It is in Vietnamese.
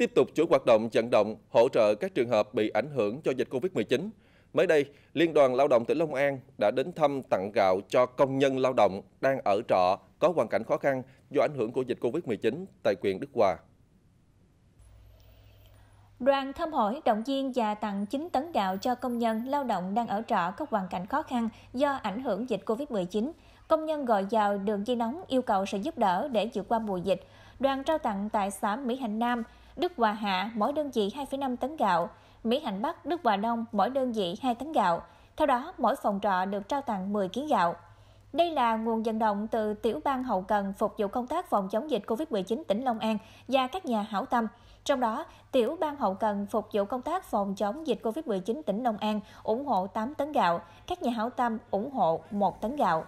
tiếp tục chủ hoạt động vận động hỗ trợ các trường hợp bị ảnh hưởng do dịch Covid-19. Mới đây, Liên đoàn Lao động tỉnh Long An đã đến thăm tặng gạo cho công nhân lao động đang ở trọ có hoàn cảnh khó khăn do ảnh hưởng của dịch Covid-19 tại huyện Đức Hòa. Đoàn thăm hỏi, động viên và tặng 9 tấn gạo cho công nhân lao động đang ở trọ có hoàn cảnh khó khăn do ảnh hưởng dịch Covid-19 Công nhân gọi vào đường dây nóng yêu cầu sự giúp đỡ để vượt qua mùa dịch. Đoàn trao tặng tại xã Mỹ Hạnh Nam, Đức Hòa Hạ mỗi đơn vị 2,5 tấn gạo, Mỹ Hạnh Bắc, Đức Hòa Đông mỗi đơn vị 2 tấn gạo. Theo đó, mỗi phòng trọ được trao tặng 10 kg gạo. Đây là nguồn vận động từ tiểu ban hậu cần phục vụ công tác phòng chống dịch COVID-19 tỉnh Long An và các nhà hảo tâm. Trong đó, tiểu ban hậu cần phục vụ công tác phòng chống dịch COVID-19 tỉnh Long An ủng hộ 8 tấn gạo, các nhà hảo tâm ủng hộ 1 tấn gạo.